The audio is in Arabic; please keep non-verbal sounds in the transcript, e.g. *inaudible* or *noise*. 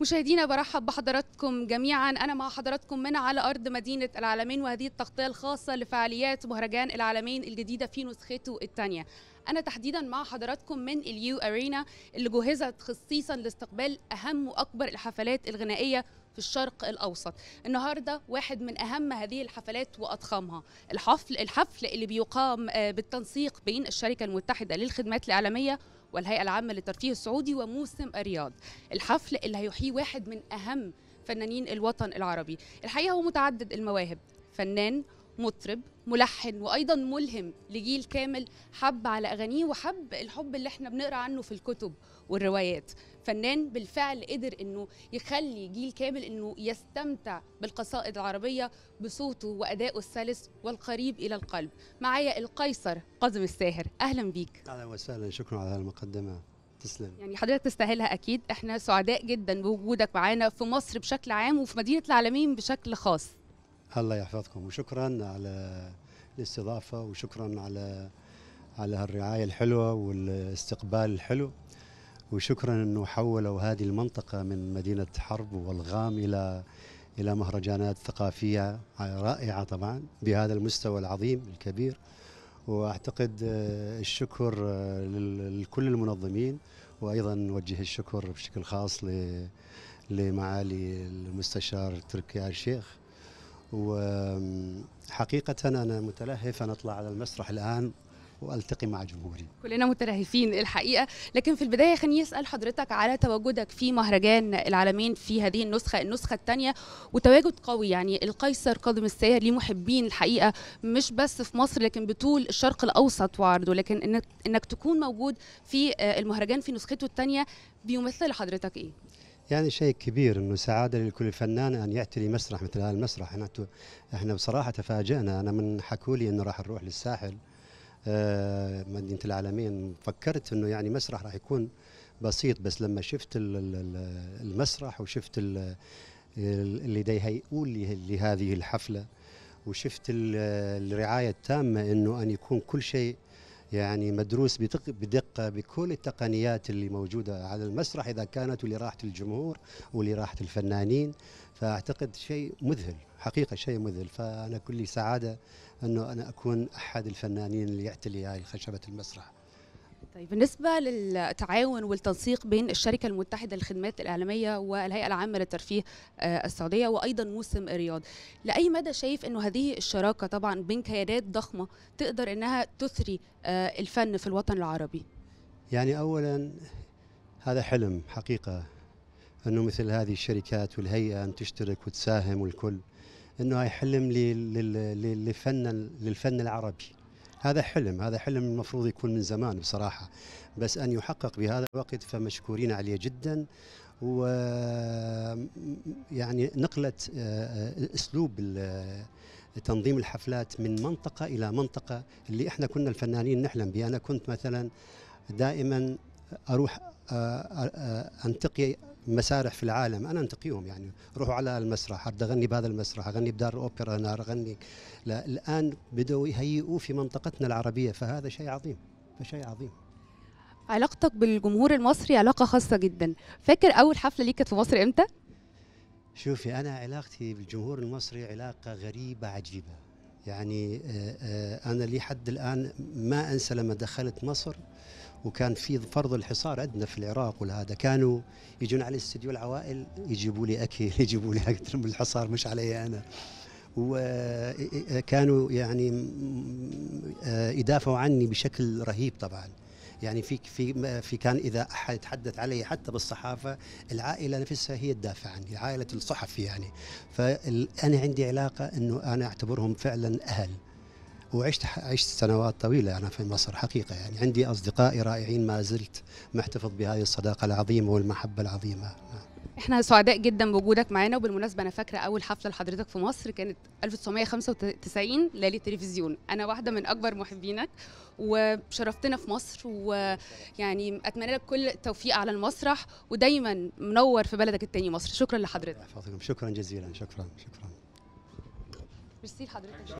مشاهدينا برحب بحضراتكم جميعا انا مع حضراتكم من على ارض مدينه العالمين وهذه التغطيه الخاصه لفعاليات مهرجان العالمين الجديده في نسخته الثانيه انا تحديدا مع حضراتكم من اليو ارينا اللي جهزت خصيصا لاستقبال اهم واكبر الحفلات الغنائيه في الشرق الاوسط النهارده واحد من اهم هذه الحفلات واضخمها الحفل الحفل اللي بيقام آه، بالتنسيق بين الشركه المتحده للخدمات الاعلاميه والهيئة العامة للترفيه السعودي وموسم الرياض الحفل اللي هيحيي واحد من أهم فنانين الوطن العربي الحقيقة هو متعدد المواهب فنان مطرب ملحن وايضا ملهم لجيل كامل حب على اغانيه وحب الحب اللي احنا بنقرا عنه في الكتب والروايات فنان بالفعل قدر انه يخلي جيل كامل انه يستمتع بالقصائد العربيه بصوته وادائه السلس والقريب الى القلب معايا القيصر قزم الساهر اهلا بيك اهلا وسهلا شكرا على المقدمه تسلم يعني حضرتك تستاهلها اكيد احنا سعداء جدا بوجودك معانا في مصر بشكل عام وفي مدينه العالمين بشكل خاص الله يحفظكم وشكرا على الاستضافه وشكرا على على هالرعايه الحلوه والاستقبال الحلو وشكرا انه حولوا هذه المنطقه من مدينه حرب والغام الى الى مهرجانات ثقافيه رائعه طبعا بهذا المستوى العظيم الكبير واعتقد الشكر لكل المنظمين وايضا نوجه الشكر بشكل خاص لمعالي المستشار تركي الشيخ وحقيقة أنا متلهف أن أطلع على المسرح الآن والتقي مع جمهوري كلنا مترهفين الحقيقه لكن في البدايه خليني اسال حضرتك على تواجدك في مهرجان العالمين في هذه النسخه النسخه الثانيه وتواجد قوي يعني القيصر قادم السير ليه محبين الحقيقه مش بس في مصر لكن بطول الشرق الاوسط وعرضه لكن انك انك تكون موجود في آه، المهرجان في نسخته الثانيه بيمثل حضرتك ايه يعني شيء كبير انه سعاده لكل فنان ان ياتي لمسرح مثل هذا المسرح احنا احنا بصراحه تفاجئنا انا من حكوا لي انه راح نروح للساحل آه، مدينه العالمين فكرت انه يعني مسرح راح يكون بسيط بس لما شفت المسرح وشفت اللي دي هيقول لهذه الحفله وشفت الرعايه التامه انه ان يكون كل شيء يعني مدروس بدقة بكل التقنيات اللي موجودة على المسرح إذا كانت لراحة الجمهور ولراحة الفنانين فأعتقد شيء مذهل حقيقة شيء مذهل فأنا كل سعادة أنه أنا أكون أحد الفنانين اللي يعتلي هاي خشبة المسرح طيب بالنسبة للتعاون والتنسيق بين الشركة المتحدة للخدمات الإعلامية والهيئة العامة للترفيه آه، السعودية وأيضا موسم الرياض لأي مدى شايف أنه هذه الشراكة طبعا بين كيانات ضخمة تقدر أنها تثري آه، الفن في الوطن العربي يعني أولا هذا حلم حقيقة أنه مثل هذه الشركات والهيئة أن تشترك وتساهم والكل أنه هاي حلم للفن, للفن العربي هذا حلم هذا حلم المفروض يكون من زمان بصراحة بس أن يحقق بهذا الوقت فمشكورين عليه جدا و يعني نقلة آه، اسلوب آه، تنظيم الحفلات من منطقة إلى منطقة اللي إحنا كنا الفنانين نحلم بها أنا كنت مثلا دائما أروح آه، أنتقي مسارح في العالم انا انتقيهم يعني روحوا على المسرح ارد اغني بهذا المسرح اغني بدار الاوبرا انا اغني لا الان بداوا يهيئوه في منطقتنا العربيه فهذا شيء عظيم فشيء عظيم علاقتك بالجمهور المصري علاقه خاصه جدا فاكر اول حفله ليك كانت في مصر امتى شوفي انا علاقتي بالجمهور المصري علاقه غريبه عجيبه يعني آه، آه، انا لحد الان ما انسى لما دخلت مصر وكان في فرض الحصار عندنا في العراق والهذا كانوا يجون على الاستديو العوائل يجيبوا لي اكل *laughs* يجيبوا لي اكثر من الحصار مش علي انا وكانوا يعني آه، يدافعوا عني بشكل رهيب طبعا يعني في في في كان اذا احد يتحدث علي حتى بالصحافه العائله نفسها هي تدافع عني عائله الصحفي يعني فانا عندي علاقه انه انا اعتبرهم فعلا اهل وعشت عشت سنوات طويلة أنا في مصر حقيقة يعني عندي أصدقائي رائعين ما زلت محتفظ بهذه الصداقة العظيمة والمحبة العظيمة نعم. احنا سعداء جدا بوجودك معانا وبالمناسبه انا فاكره اول حفله لحضرتك في مصر كانت 1995 ليله تلفزيون انا واحده من اكبر محبينك وشرفتنا في مصر ويعني اتمنى لك كل التوفيق على المسرح ودايما منور في بلدك التاني مصر شكرا لحضرتك شكرا جزيلا شكرا شكرا ميرسي لحضرتك